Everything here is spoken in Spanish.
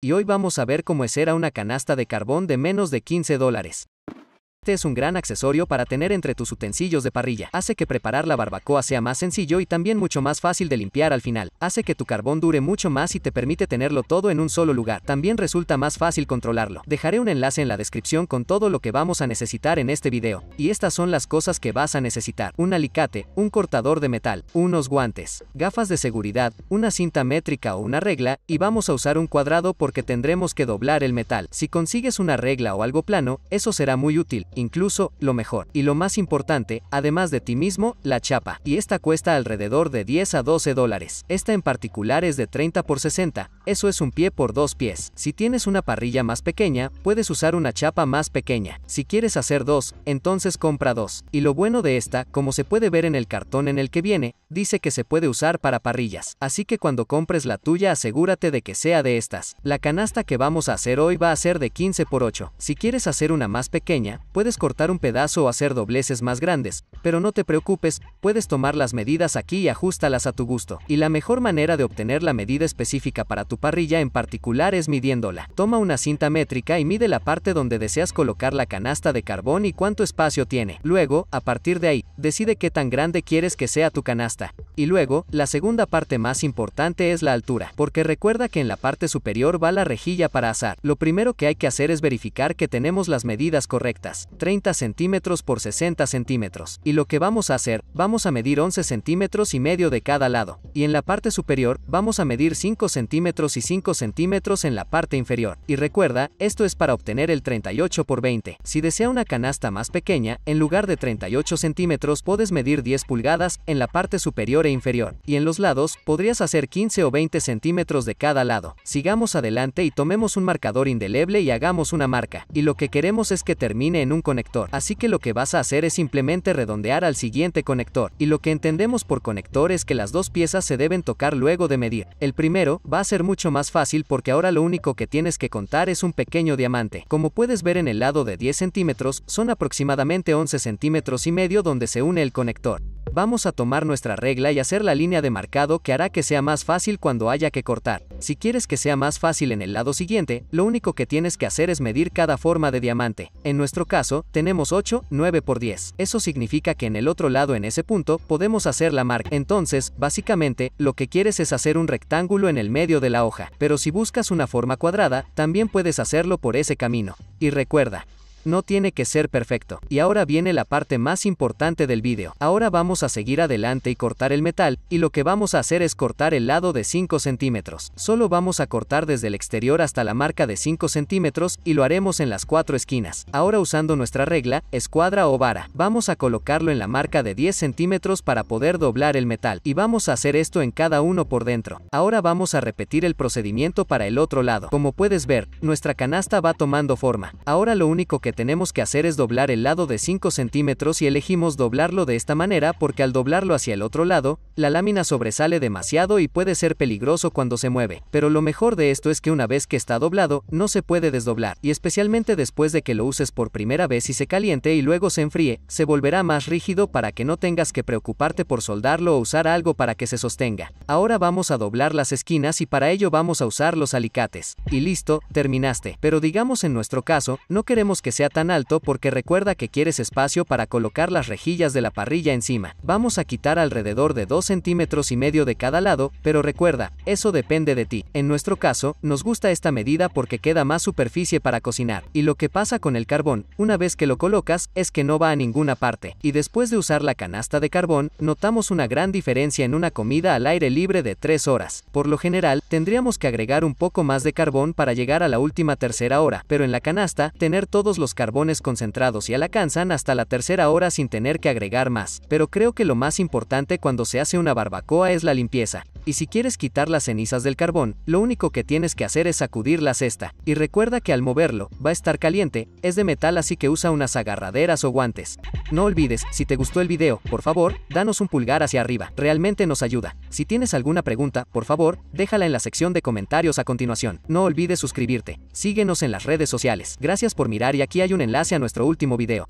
y hoy vamos a ver cómo es era una canasta de carbón de menos de 15 dólares. Este es un gran accesorio para tener entre tus utensilios de parrilla. Hace que preparar la barbacoa sea más sencillo y también mucho más fácil de limpiar al final. Hace que tu carbón dure mucho más y te permite tenerlo todo en un solo lugar. También resulta más fácil controlarlo. Dejaré un enlace en la descripción con todo lo que vamos a necesitar en este video. Y estas son las cosas que vas a necesitar. Un alicate, un cortador de metal, unos guantes, gafas de seguridad, una cinta métrica o una regla, y vamos a usar un cuadrado porque tendremos que doblar el metal. Si consigues una regla o algo plano, eso será muy útil incluso lo mejor. Y lo más importante, además de ti mismo, la chapa. Y esta cuesta alrededor de 10 a 12 dólares. Esta en particular es de 30 por 60, eso es un pie por dos pies. Si tienes una parrilla más pequeña, puedes usar una chapa más pequeña. Si quieres hacer dos, entonces compra dos. Y lo bueno de esta, como se puede ver en el cartón en el que viene, dice que se puede usar para parrillas. Así que cuando compres la tuya asegúrate de que sea de estas. La canasta que vamos a hacer hoy va a ser de 15 por 8. Si quieres hacer una más pequeña, puedes cortar un pedazo o hacer dobleces más grandes, pero no te preocupes, puedes tomar las medidas aquí y ajústalas a tu gusto. Y la mejor manera de obtener la medida específica para tu parrilla en particular es midiéndola. Toma una cinta métrica y mide la parte donde deseas colocar la canasta de carbón y cuánto espacio tiene. Luego, a partir de ahí, decide qué tan grande quieres que sea tu canasta. Y luego, la segunda parte más importante es la altura, porque recuerda que en la parte superior va la rejilla para asar. Lo primero que hay que hacer es verificar que tenemos las medidas correctas. 30 centímetros por 60 centímetros. Y lo que vamos a hacer, vamos a medir 11 centímetros y medio de cada lado. Y en la parte superior, vamos a medir 5 centímetros y 5 centímetros en la parte inferior. Y recuerda, esto es para obtener el 38 por 20. Si desea una canasta más pequeña, en lugar de 38 centímetros puedes medir 10 pulgadas en la parte superior e inferior. Y en los lados, podrías hacer 15 o 20 centímetros de cada lado. Sigamos adelante y tomemos un marcador indeleble y hagamos una marca. Y lo que queremos es que termine en un conector, así que lo que vas a hacer es simplemente redondear al siguiente conector, y lo que entendemos por conector es que las dos piezas se deben tocar luego de medir. El primero va a ser mucho más fácil porque ahora lo único que tienes que contar es un pequeño diamante. Como puedes ver en el lado de 10 centímetros, son aproximadamente 11 centímetros y medio donde se une el conector. Vamos a tomar nuestra regla y hacer la línea de marcado que hará que sea más fácil cuando haya que cortar. Si quieres que sea más fácil en el lado siguiente, lo único que tienes que hacer es medir cada forma de diamante. En nuestro caso, tenemos 8, 9 por 10. Eso significa que en el otro lado en ese punto, podemos hacer la marca. Entonces, básicamente, lo que quieres es hacer un rectángulo en el medio de la hoja. Pero si buscas una forma cuadrada, también puedes hacerlo por ese camino. Y recuerda, no tiene que ser perfecto. Y ahora viene la parte más importante del vídeo. Ahora vamos a seguir adelante y cortar el metal, y lo que vamos a hacer es cortar el lado de 5 centímetros. Solo vamos a cortar desde el exterior hasta la marca de 5 centímetros, y lo haremos en las cuatro esquinas. Ahora usando nuestra regla, escuadra o vara, vamos a colocarlo en la marca de 10 centímetros para poder doblar el metal, y vamos a hacer esto en cada uno por dentro. Ahora vamos a repetir el procedimiento para el otro lado. Como puedes ver, nuestra canasta va tomando forma. Ahora lo único que tenemos que hacer es doblar el lado de 5 centímetros y elegimos doblarlo de esta manera porque al doblarlo hacia el otro lado, la lámina sobresale demasiado y puede ser peligroso cuando se mueve. Pero lo mejor de esto es que una vez que está doblado, no se puede desdoblar, y especialmente después de que lo uses por primera vez y se caliente y luego se enfríe, se volverá más rígido para que no tengas que preocuparte por soldarlo o usar algo para que se sostenga. Ahora vamos a doblar las esquinas y para ello vamos a usar los alicates. Y listo, terminaste. Pero digamos en nuestro caso, no queremos que sea tan alto porque recuerda que quieres espacio para colocar las rejillas de la parrilla encima. Vamos a quitar alrededor de 2 centímetros y medio de cada lado, pero recuerda, eso depende de ti. En nuestro caso, nos gusta esta medida porque queda más superficie para cocinar. Y lo que pasa con el carbón, una vez que lo colocas, es que no va a ninguna parte. Y después de usar la canasta de carbón, notamos una gran diferencia en una comida al aire libre de 3 horas. Por lo general, tendríamos que agregar un poco más de carbón para llegar a la última tercera hora, pero en la canasta, tener todos los carbones concentrados y la alcanzan hasta la tercera hora sin tener que agregar más, pero creo que lo más importante cuando se hace una barbacoa es la limpieza y si quieres quitar las cenizas del carbón, lo único que tienes que hacer es sacudir la cesta, y recuerda que al moverlo, va a estar caliente, es de metal así que usa unas agarraderas o guantes. No olvides, si te gustó el video, por favor, danos un pulgar hacia arriba, realmente nos ayuda. Si tienes alguna pregunta, por favor, déjala en la sección de comentarios a continuación. No olvides suscribirte, síguenos en las redes sociales. Gracias por mirar y aquí hay un enlace a nuestro último video.